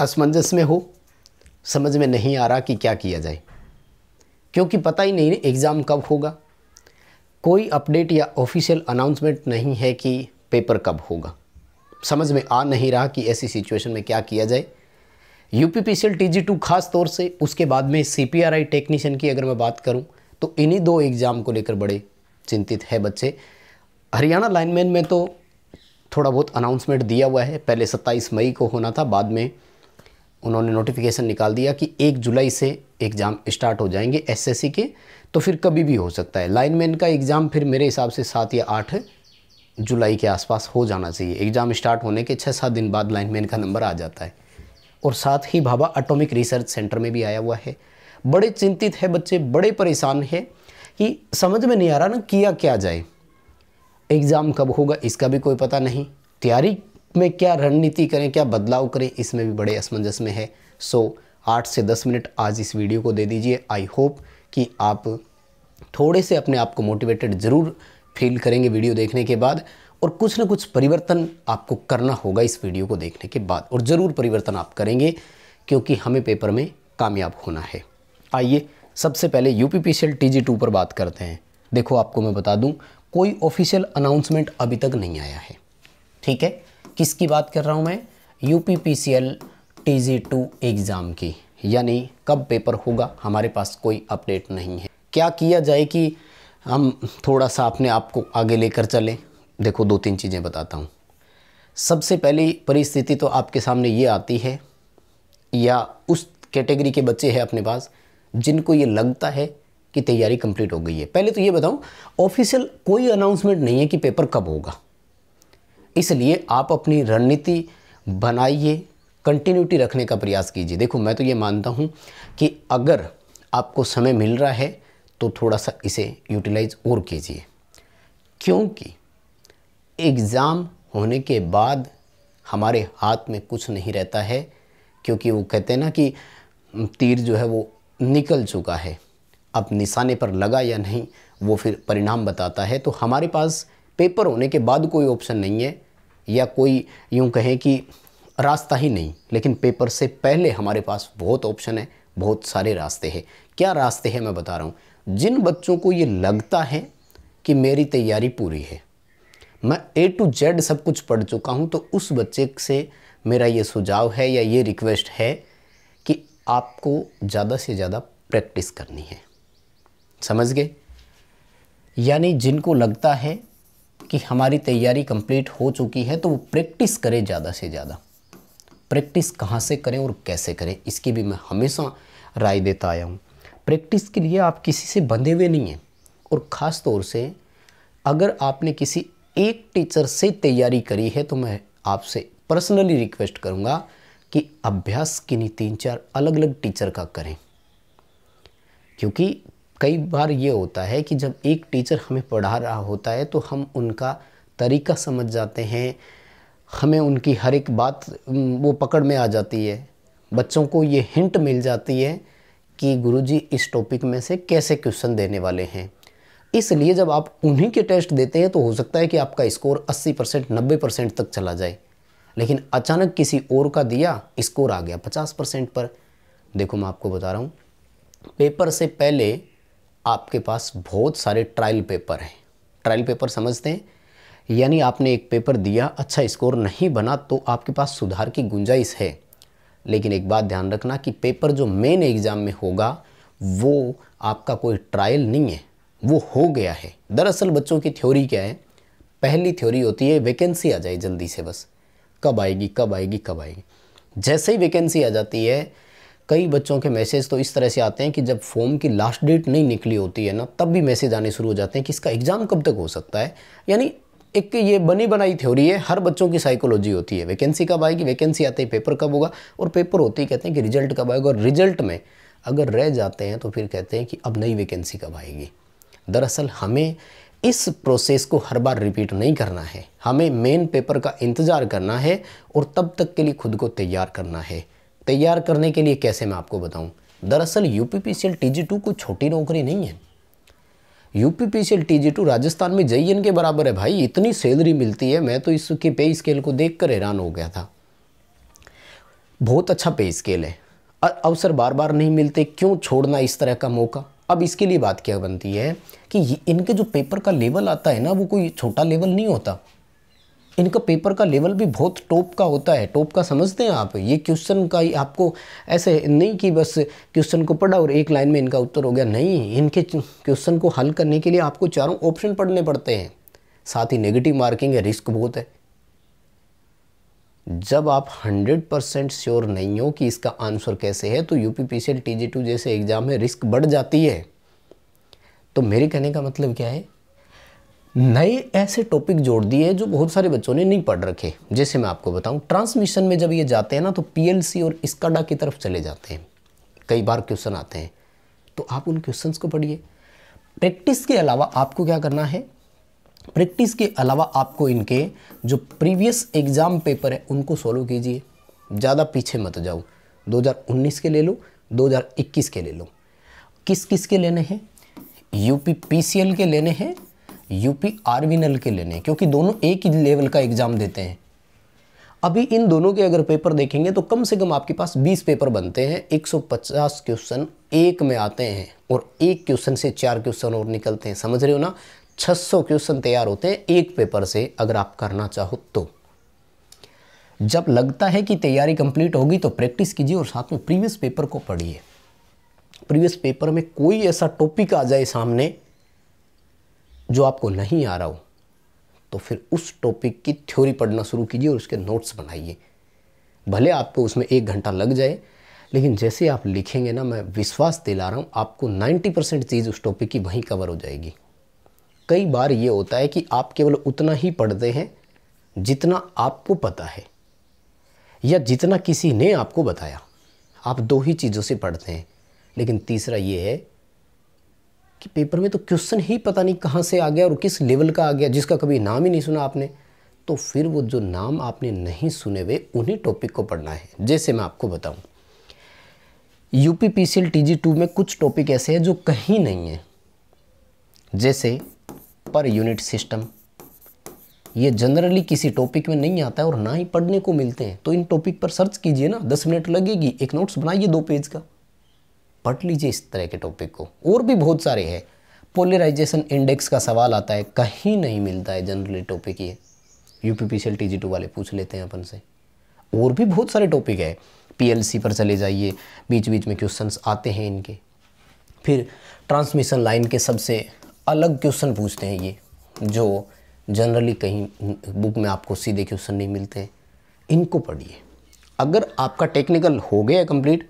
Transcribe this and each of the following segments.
असमंजस में हो समझ में नहीं आ रहा कि क्या किया जाए क्योंकि पता ही नहीं एग्ज़ाम कब होगा कोई अपडेट या ऑफिशियल अनाउंसमेंट नहीं है कि पेपर कब होगा समझ में आ नहीं रहा कि ऐसी सिचुएशन में क्या किया जाए U P P C L T G two खास तौर से उसके बाद में C P R I technician की अगर मैं बात करूं तो इन्हीं दो एग्ज़ाम को लेकर बड़े चिंतित है बच्चे हरियाणा लाइनमैन में तो थोड़ा बहुत अनाउंसमेंट दिया हुआ है पहले 27 मई को होना था बाद में उन्होंने नोटिफिकेशन निकाल दिया कि एक जुलाई से एग्ज़ाम स्टार्ट हो जाएंगे एसएससी के तो फिर कभी भी हो सकता है लाइनमैन का एग्ज़ाम फिर मेरे हिसाब से सात या आठ जुलाई के आसपास हो जाना चाहिए एग्ज़ाम स्टार्ट होने के छः सात दिन बाद लाइनमैन का नंबर आ जाता है और साथ ही भाभा अटोमिक रिसर्च सेंटर में भी आया हुआ है बड़े चिंतित है बच्चे बड़े परेशान है कि समझ में नहीं आ रहा ना किया क्या जाए एग्ज़ाम कब होगा इसका भी कोई पता नहीं तैयारी में क्या रणनीति करें क्या बदलाव करें इसमें भी बड़े असमंजस में है सो आठ से दस मिनट आज इस वीडियो को दे दीजिए आई होप कि आप थोड़े से अपने आप को मोटिवेटेड ज़रूर फील करेंगे वीडियो देखने के बाद और कुछ ना कुछ परिवर्तन आपको करना होगा इस वीडियो को देखने के बाद और ज़रूर परिवर्तन आप करेंगे क्योंकि हमें पेपर में कामयाब होना है आइए सबसे पहले यू पी पी टू पर बात करते हैं देखो आपको मैं बता दूँ कोई ऑफिशियल अनाउंसमेंट अभी तक नहीं आया है ठीक है किसकी बात कर रहा हूँ मैं U P P C L T G two exam की यानी कब पेपर होगा हमारे पास कोई अपडेट नहीं है क्या किया जाए कि हम थोड़ा सा अपने आप को आगे लेकर चलें देखो दो तीन चीज़ें बताता हूँ सबसे पहली परिस्थिति तो आपके सामने ये आती है या उस कैटेगरी के बच्चे हैं अपने पास जिनको ये लगता है कि तैयारी कंप्लीट हो गई है पहले तो ये बताऊं ऑफिशियल कोई अनाउंसमेंट नहीं है कि पेपर कब होगा इसलिए आप अपनी रणनीति बनाइए कंटिन्यूटी रखने का प्रयास कीजिए देखो मैं तो ये मानता हूँ कि अगर आपको समय मिल रहा है तो थोड़ा सा इसे यूटिलाइज और कीजिए क्योंकि एग्ज़ाम होने के बाद हमारे हाथ में कुछ नहीं रहता है क्योंकि वो कहते हैं ना कि तीर जो है वो निकल चुका है अब निशाने पर लगा या नहीं वो फिर परिणाम बताता है तो हमारे पास पेपर होने के बाद कोई ऑप्शन नहीं है या कोई यूँ कहें कि रास्ता ही नहीं लेकिन पेपर से पहले हमारे पास बहुत ऑप्शन है बहुत सारे रास्ते हैं क्या रास्ते हैं मैं बता रहा हूँ जिन बच्चों को ये लगता है कि मेरी तैयारी पूरी है मैं ए टू जेड सब कुछ पढ़ चुका हूँ तो उस बच्चे से मेरा ये सुझाव है या ये रिक्वेस्ट है कि आपको ज़्यादा से ज़्यादा प्रैक्टिस करनी है समझ गए यानी जिनको लगता है कि हमारी तैयारी कंप्लीट हो चुकी है तो वो प्रैक्टिस करें ज़्यादा से ज़्यादा प्रैक्टिस कहाँ से करें और कैसे करें इसकी भी मैं हमेशा राय देता आया हूँ प्रैक्टिस के लिए आप किसी से बंधे हुए नहीं हैं और ख़ास तौर से अगर आपने किसी एक टीचर से तैयारी करी है तो मैं आपसे पर्सनली रिक्वेस्ट करूँगा कि अभ्यास किन्हीं तीन चार अलग अलग टीचर का करें क्योंकि कई बार ये होता है कि जब एक टीचर हमें पढ़ा रहा होता है तो हम उनका तरीका समझ जाते हैं हमें उनकी हर एक बात वो पकड़ में आ जाती है बच्चों को ये हिंट मिल जाती है कि गुरुजी इस टॉपिक में से कैसे क्वेश्चन देने वाले हैं इसलिए जब आप उन्हीं के टेस्ट देते हैं तो हो सकता है कि आपका स्कोर 80 परसेंट नब्बे परसेंट तक चला जाए लेकिन अचानक किसी और का दिया स्कोर आ गया 50 परसेंट पर देखो मैं आपको बता रहा हूँ पेपर से पहले आपके पास बहुत सारे ट्रायल पेपर हैं ट्रायल पेपर समझते हैं यानी आपने एक पेपर दिया अच्छा स्कोर नहीं बना तो आपके पास सुधार की गुंजाइश है लेकिन एक बात ध्यान रखना कि पेपर जो मेन एग्ज़ाम में होगा वो आपका कोई ट्रायल नहीं है वो हो गया है दरअसल बच्चों की थ्योरी क्या है पहली थ्योरी होती है वैकेंसी आ जाए जल्दी से बस कब आएगी कब आएगी कब आएगी जैसे ही वैकेंसी आ जाती है कई बच्चों के मैसेज तो इस तरह से आते हैं कि जब फॉर्म की लास्ट डेट नहीं निकली होती है ना तब भी मैसेज आने शुरू हो जाते हैं कि इसका एग्ज़ाम कब तक हो सकता है यानी एक ये बनी बनाई थ्योरी है हर बच्चों की साइकोलॉजी होती है वैकेंसी कब आएगी वैकेंसी आते ही पेपर कब होगा और पेपर होते ही कहते हैं कि रिजल्ट कब आएगा और रिजल्ट में अगर रह जाते हैं तो फिर कहते हैं कि अब नई वैकेंसी कब आएगी दरअसल हमें इस प्रोसेस को हर बार रिपीट नहीं करना है हमें मेन पेपर का इंतज़ार करना है और तब तक के लिए खुद को तैयार करना है तैयार करने के लिए कैसे मैं आपको बताऊँ दरअसल UPPCL P C L T G two कोई छोटी नौकरी नहीं है UPPCL P C L two Rajasthan में जे के बराबर है भाई इतनी सैलरी मिलती है मैं तो इसके पे स्केल को देख कर हैरान हो गया था बहुत अच्छा पे स्केल है अवसर बार बार नहीं मिलते क्यों छोड़ना इस तरह का मौका अब इसके लिए बात क्या बनती है कि इनके जो पेपर का लेवल आता है ना वो कोई छोटा लेवल नहीं होता इनका पेपर का लेवल भी बहुत टॉप का होता है टॉप का समझते हैं आप ये क्वेश्चन का ही आपको ऐसे नहीं कि बस क्वेश्चन को पढ़ा और एक लाइन में इनका उत्तर हो गया नहीं इनके क्वेश्चन को हल करने के लिए आपको चारों ऑप्शन पढ़ने पड़ते हैं साथ ही नेगेटिव मार्किंग है रिस्क बहुत है जब आप 100 परसेंट श्योर नहीं हो कि इसका आंसर कैसे है तो U P P C L T G two जैसे एग्ज़ाम में रिस्क बढ़ जाती है तो मेरे कहने का मतलब क्या है नए ऐसे टॉपिक जोड़ दिए जो बहुत सारे बच्चों ने नहीं पढ़ रखे जैसे मैं आपको बताऊं ट्रांसमिशन में जब ये जाते हैं ना तो पीएलसी और स्काडा की तरफ चले जाते हैं कई बार क्वेश्चन आते हैं तो आप उन क्वेश्चन को पढ़िए प्रैक्टिस के अलावा आपको क्या करना है प्रैक्टिस के अलावा आपको इनके जो प्रीवियस एग्ज़ाम पेपर है उनको सॉल्व कीजिए ज़्यादा पीछे मत जाओ 2019 के ले लो 2021 के ले लो किस किस के लेने हैं यूपी पीसीएल के लेने हैं यूपी आर्मी नल के लेने क्योंकि दोनों एक ही लेवल का एग्ज़ाम देते हैं अभी इन दोनों के अगर पेपर देखेंगे तो कम से कम आपके पास 20 पेपर बनते हैं 150 क्वेश्चन एक में आते हैं और एक क्वेश्चन से चार क्वेश्चन और निकलते हैं समझ रहे हो ना 600 क्वेश्चन तैयार होते हैं एक पेपर से अगर आप करना चाहो तो जब लगता है कि तैयारी कंप्लीट होगी तो प्रैक्टिस कीजिए और साथ में प्रीवियस पेपर को पढ़िए प्रीवियस पेपर में कोई ऐसा टॉपिक आ जाए सामने जो आपको नहीं आ रहा हो तो फिर उस टॉपिक की थ्योरी पढ़ना शुरू कीजिए और उसके नोट्स बनाइए भले आपको उसमें एक घंटा लग जाए लेकिन जैसे आप लिखेंगे ना मैं विश्वास दिला रहा हूँ आपको 90 परसेंट चीज़ उस टॉपिक की वहीं कवर हो जाएगी कई बार ये होता है कि आप केवल उतना ही पढ़ते हैं जितना आपको पता है या जितना किसी ने आपको बताया आप दो ही चीज़ों से पढ़ते हैं लेकिन तीसरा ये है कि पेपर में तो क्वेश्चन ही पता नहीं कहाँ से आ गया और किस लेवल का आ गया जिसका कभी नाम ही नहीं सुना आपने तो फिर वो जो नाम आपने नहीं सुने हुए उन्हीं टॉपिक को पढ़ना है जैसे मैं आपको बताऊं यूपी पी सी में कुछ टॉपिक ऐसे हैं जो कहीं नहीं है जैसे पर यूनिट सिस्टम ये जनरली किसी टॉपिक में नहीं आता है और ना ही पढ़ने को मिलते हैं तो इन टॉपिक पर सर्च कीजिए ना दस मिनट लगेगी एक नोट्स बनाइए दो पेज का पढ़ लीजिए इस तरह के टॉपिक को और भी बहुत सारे हैं पोलराइजेशन इंडेक्स का सवाल आता है कहीं नहीं मिलता है जनरली टॉपिक ये U P P C L T G two वाले पूछ लेते हैं अपन से और भी बहुत सारे टॉपिक है पीएलसी पर चले जाइए बीच बीच में क्वेश्चंस आते हैं इनके फिर ट्रांसमिशन लाइन के सबसे अलग क्वेश्चन पूछते हैं ये जो जनरली कहीं बुक में आपको सीधे क्वेश्चन नहीं मिलते इनको पढ़िए अगर आपका टेक्निकल हो गया कंप्लीट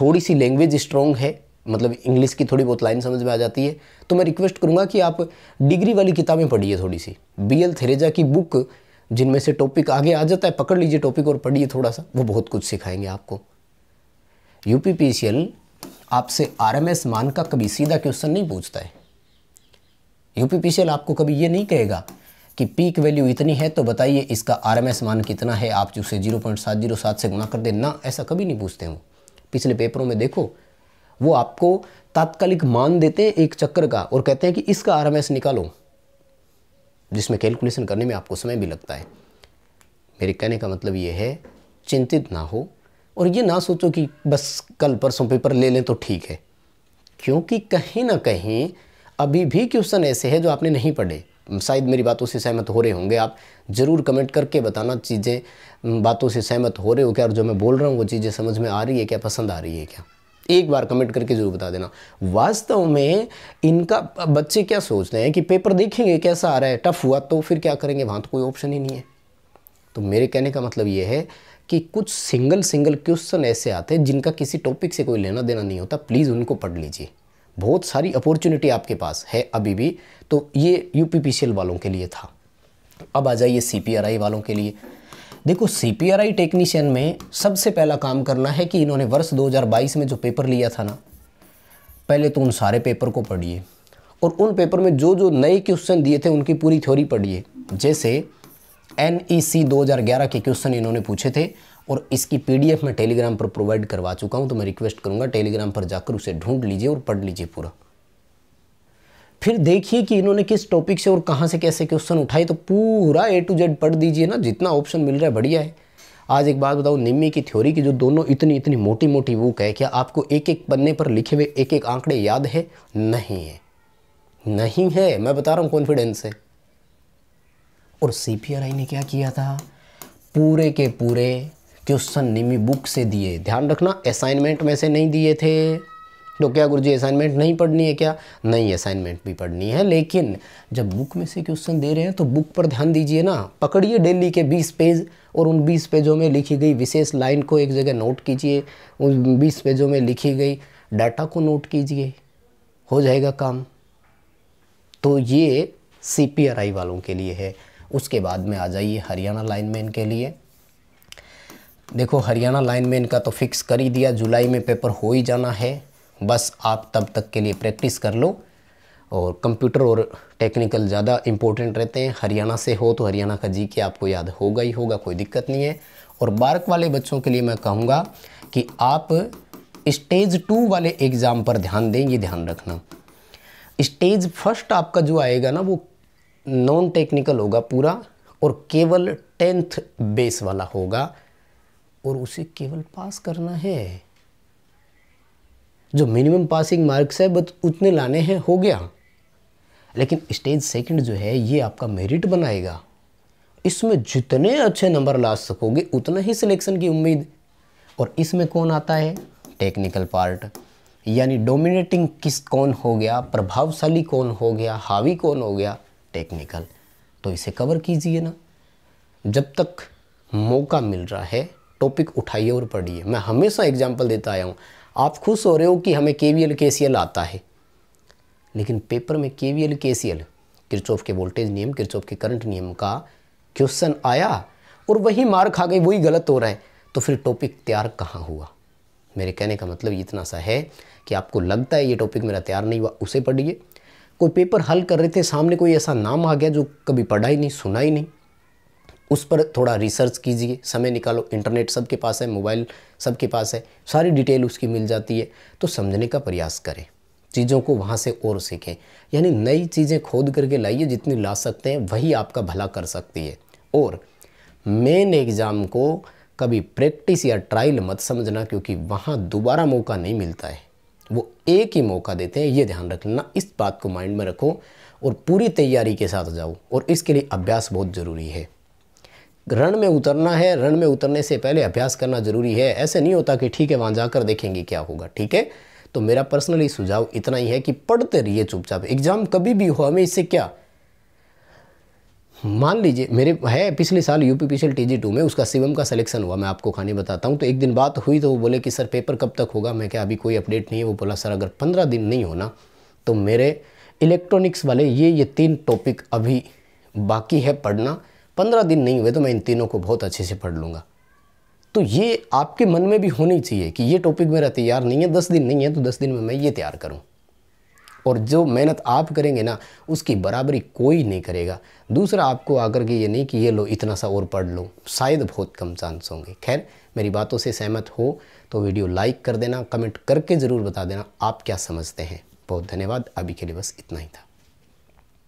थोड़ी सी लैंग्वेज स्ट्रॉन्ग है मतलब इंग्लिश की थोड़ी बहुत लाइन समझ में आ जाती है तो मैं रिक्वेस्ट करूँगा कि आप डिग्री वाली किताबें पढ़िए थोड़ी सी बी एल थेरेजा की बुक जिनमें से टॉपिक आगे आ जाता है पकड़ लीजिए टॉपिक और पढ़िए थोड़ा सा वो बहुत कुछ सिखाएंगे आपको यू आपसे आर एम एस मान का कभी सीधा क्वेश्चन नहीं पूछता है यू आपको कभी ये नहीं कहेगा कि पीक वैल्यू इतनी है तो बताइए इसका आर एम एस मान कितना है आप उसे जीरो पॉइंट सात जीरो सात से गुणा कर दें ना ऐसा कभी नहीं पूछते हूँ पिछले पेपरों में देखो वो आपको तात्कालिक मान देते हैं एक चक्कर का और कहते हैं कि इसका आर निकालो जिसमें कैलकुलेशन करने में आपको समय भी लगता है मेरे कहने का मतलब ये है चिंतित ना हो और ये ना सोचो कि बस कल परसों पेपर ले लें तो ठीक है क्योंकि कहीं ना कहीं अभी भी क्वेश्चन ऐसे हैं जो आपने नहीं पढ़े शायद मेरी बातों से सहमत हो रहे होंगे आप ज़रूर कमेंट करके बताना चीज़ें बातों से सहमत हो रहे हो क्या और जो मैं बोल रहा हूँ वो चीज़ें समझ में आ रही है क्या पसंद आ रही है क्या एक बार कमेंट करके जरूर बता देना वास्तव में इनका बच्चे क्या सोचते हैं कि पेपर देखेंगे कैसा आ रहा है टफ हुआ तो फिर क्या करेंगे वहाँ तो कोई ऑप्शन ही नहीं है तो मेरे कहने का मतलब ये है कि कुछ सिंगल सिंगल क्वेश्चन ऐसे आते हैं जिनका किसी टॉपिक से कोई लेना देना नहीं होता प्लीज़ उनको पढ़ लीजिए बहुत सारी अपॉर्चुनिटी आपके पास है अभी भी तो ये यू वालों के लिए था अब आ जाइए सी वालों के लिए देखो सी टेक्नीशियन में सबसे पहला काम करना है कि इन्होंने वर्ष 2022 में जो पेपर लिया था ना पहले तो उन सारे पेपर को पढ़िए और उन पेपर में जो जो नए क्वेश्चन दिए थे उनकी पूरी थ्योरी पढ़िए जैसे एन ई सी 2011 के क्वेश्चन इन्होंने पूछे थे और इसकी पीडीएफ मैं टेलीग्राम पर प्रोवाइड करवा चुका हूं तो मैं रिक्वेस्ट करूंगा टेलीग्राम पर जाकर उसे ढूंढ लीजिए और पढ़ लीजिए पूरा फिर देखिए कि इन्होंने किस टॉपिक से और कहां से कैसे क्वेश्चन उठाए तो पूरा ए टू जेड पढ़ दीजिए ना जितना ऑप्शन मिल रहा है बढ़िया है आज एक बात बताओ निम्मी की थ्योरी की जो दोनों इतनी इतनी मोटी मोटी बुक है क्या आपको एक एक पन्ने पर लिखे हुए एक एक आंकड़े याद है नहीं है नहीं है मैं बता रहा हूँ कॉन्फिडेंस से और सी ने क्या किया था पूरे के पूरे क्वेश्चन निमी बुक से दिए ध्यान रखना असाइनमेंट में से नहीं दिए थे तो क्या गुरुजी असाइनमेंट नहीं पढ़नी है क्या नहीं असाइनमेंट भी पढ़नी है लेकिन जब बुक में से क्वेश्चन दे रहे हैं तो बुक पर ध्यान दीजिए ना पकड़िए डेली के 20 पेज और उन 20 पेजों में लिखी गई विशेष लाइन को एक जगह नोट कीजिए उन 20 पेजों में लिखी गई डाटा को नोट कीजिए हो जाएगा काम तो ये सी वालों के लिए है उसके बाद में आ जाइए हरियाणा लाइनमैन के लिए देखो हरियाणा लाइन में इनका तो फिक्स कर ही दिया जुलाई में पेपर हो ही जाना है बस आप तब तक के लिए प्रैक्टिस कर लो और कंप्यूटर और टेक्निकल ज़्यादा इंपॉर्टेंट रहते हैं हरियाणा से हो तो हरियाणा का जी के आपको याद होगा ही होगा कोई दिक्कत नहीं है और बार्क वाले बच्चों के लिए मैं कहूँगा कि आप स्टेज टू वाले एग्ज़ाम पर ध्यान दें ये ध्यान रखना स्टेज फर्स्ट आपका जो आएगा ना वो नॉन टेक्निकल होगा पूरा और केवल टेंथ बेस वाला होगा और उसे केवल पास करना है जो मिनिमम पासिंग मार्क्स है बस उतने लाने हैं हो गया लेकिन स्टेज सेकंड जो है ये आपका मेरिट बनाएगा इसमें जितने अच्छे नंबर ला सकोगे उतना ही सिलेक्शन की उम्मीद और इसमें कौन आता है टेक्निकल पार्ट यानी डोमिनेटिंग किस कौन हो गया प्रभावशाली कौन हो गया हावी कौन हो गया टेक्निकल तो इसे कवर कीजिए ना जब तक मौका मिल रहा है टॉपिक उठाइए और पढ़िए मैं हमेशा एग्जाम्पल देता आया हूँ आप खुश हो रहे हो कि हमें के वी एल के सी एल आता है लेकिन पेपर में के वी एल के सी एल किरचौफ के वोल्टेज नियम किरचौफ के करंट नियम का क्वेश्चन आया और वही मार्क आ गई वही गलत हो रहा है तो फिर टॉपिक तैयार कहाँ हुआ मेरे कहने का मतलब इतना सा है कि आपको लगता है ये टॉपिक मेरा तैयार नहीं हुआ उसे पढ़िए कोई पेपर हल कर रहे थे सामने कोई ऐसा नाम आ गया जो कभी पढ़ा ही नहीं सुना ही नहीं उस पर थोड़ा रिसर्च कीजिए समय निकालो इंटरनेट सबके पास है मोबाइल सबके पास है सारी डिटेल उसकी मिल जाती है तो समझने का प्रयास करें चीज़ों को वहाँ से और सीखें यानी नई चीज़ें खोद करके लाइए जितनी ला सकते हैं वही आपका भला कर सकती है और मेन एग्ज़ाम को कभी प्रैक्टिस या ट्रायल मत समझना क्योंकि वहाँ दोबारा मौका नहीं मिलता है वो एक ही मौका देते हैं ये ध्यान रख लेना इस बात को माइंड में रखो और पूरी तैयारी के साथ जाओ और इसके लिए अभ्यास बहुत ज़रूरी है रण में उतरना है रण में उतरने से पहले अभ्यास करना जरूरी है ऐसे नहीं होता कि ठीक है वहाँ जाकर देखेंगे क्या होगा ठीक है तो मेरा पर्सनली सुझाव इतना ही है कि पढ़ते रहिए चुपचाप एग्ज़ाम कभी भी हो हमें इससे क्या मान लीजिए मेरे है पिछले साल UP P T G two में उसका शिवम का सिलेक्शन हुआ मैं आपको कहानी बताता हूँ तो एक दिन बात हुई तो वो बोले कि सर पेपर कब तक होगा मैं क्या अभी कोई अपडेट नहीं है वो बोला सर अगर पंद्रह दिन नहीं होना तो मेरे इलेक्ट्रॉनिक्स वाले ये ये तीन टॉपिक अभी बाकी है पढ़ना पंद्रह दिन नहीं हुए तो मैं इन तीनों को बहुत अच्छे से पढ़ लूँगा तो ये आपके मन में भी होनी चाहिए कि ये टॉपिक मेरा तैयार नहीं है दस दिन नहीं है तो दस दिन में मैं ये तैयार करूँ और जो मेहनत आप करेंगे ना उसकी बराबरी कोई नहीं करेगा दूसरा आपको आकर के ये नहीं कि ये लो इतना सा और पढ़ लो शायद बहुत कम चांस होंगे खैर मेरी बातों से सहमत हो तो वीडियो लाइक कर देना कमेंट करके ज़रूर बता देना आप क्या समझते हैं बहुत धन्यवाद अभी के लिए बस इतना ही था